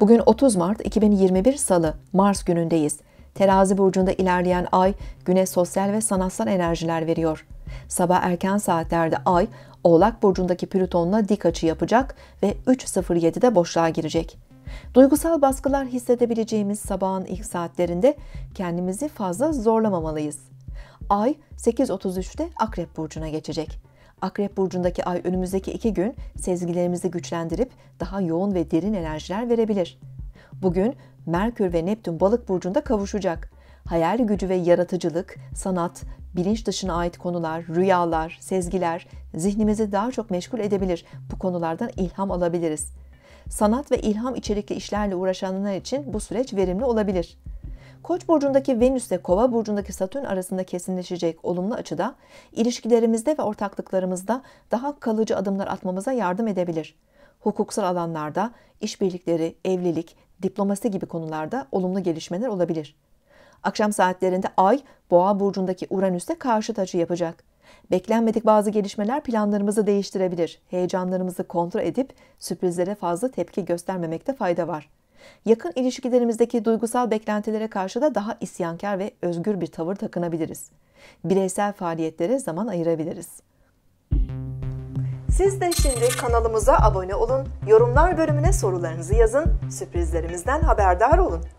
Bugün 30 Mart 2021 Salı, Mars günündeyiz. Terazi burcunda ilerleyen ay güne sosyal ve sanatsal enerjiler veriyor. Sabah erken saatlerde ay Oğlak burcundaki Plüton'la dik açı yapacak ve 3.07'de boşluğa girecek. Duygusal baskılar hissedebileceğimiz sabahın ilk saatlerinde kendimizi fazla zorlamamalıyız. Ay 8.33'te Akrep burcuna geçecek. Akrep burcundaki ay önümüzdeki iki gün sezgilerimizi güçlendirip daha yoğun ve derin enerjiler verebilir. Bugün Merkür ve Neptün balık burcunda kavuşacak. Hayal gücü ve yaratıcılık, sanat, bilinç dışına ait konular, rüyalar, sezgiler zihnimizi daha çok meşgul edebilir. Bu konulardan ilham alabiliriz. Sanat ve ilham içerikli işlerle uğraşanlar için bu süreç verimli olabilir. Koç burcundaki Venüs ile Kova burcundaki Satürn arasında kesinleşecek olumlu açıda ilişkilerimizde ve ortaklıklarımızda daha kalıcı adımlar atmamıza yardım edebilir. Hukuksal alanlarda işbirlikleri, evlilik, diplomasi gibi konularda olumlu gelişmeler olabilir. Akşam saatlerinde Ay, Boğa burcundaki Uranüs'te karşı açı yapacak. Beklenmedik bazı gelişmeler planlarımızı değiştirebilir. Heyecanlarımızı kontrol edip sürprizlere fazla tepki göstermemekte fayda var yakın ilişkilerimizdeki duygusal beklentilere karşı da daha isyankar ve özgür bir tavır takınabiliriz. Bireysel faaliyetlere zaman ayırabiliriz. Siz de şimdi kanalımıza abone olun, yorumlar bölümüne sorularınızı yazın, sürprizlerimizden haberdar olun.